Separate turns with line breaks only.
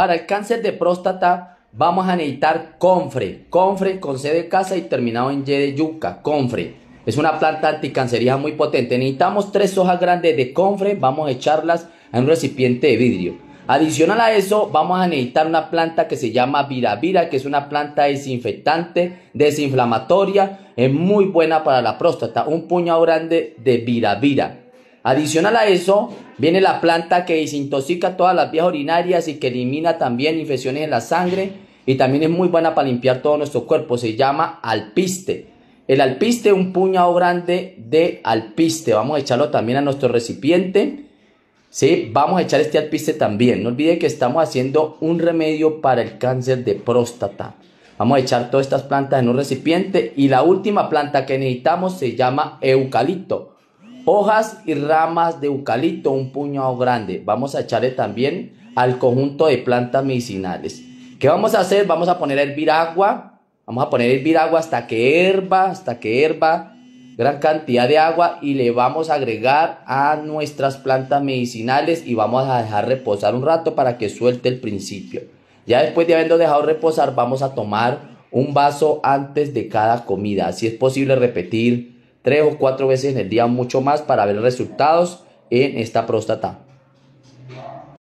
Para el cáncer de próstata vamos a necesitar confre, confre con C de casa y terminado en Y de yuca, confre. Es una planta anticancerígena muy potente. Necesitamos tres hojas grandes de confre, vamos a echarlas en un recipiente de vidrio. Adicional a eso, vamos a necesitar una planta que se llama viravira, que es una planta desinfectante, desinflamatoria, es muy buena para la próstata. Un puño grande de viravira. Adicional a eso, viene la planta que desintoxica todas las vías urinarias y que elimina también infecciones en la sangre y también es muy buena para limpiar todo nuestro cuerpo. Se llama alpiste. El alpiste, un puñado grande de alpiste. Vamos a echarlo también a nuestro recipiente. ¿sí? Vamos a echar este alpiste también. No olvide que estamos haciendo un remedio para el cáncer de próstata. Vamos a echar todas estas plantas en un recipiente. Y la última planta que necesitamos se llama eucalipto hojas y ramas de eucalipto, un puñado grande. Vamos a echarle también al conjunto de plantas medicinales. ¿Qué vamos a hacer? Vamos a poner a hervir agua. Vamos a poner a hervir agua hasta que herva, hasta que herva gran cantidad de agua y le vamos a agregar a nuestras plantas medicinales y vamos a dejar reposar un rato para que suelte el principio. Ya después de habiendo dejado reposar, vamos a tomar un vaso antes de cada comida. Si es posible repetir tres o cuatro veces en el día, mucho más, para ver resultados en esta próstata.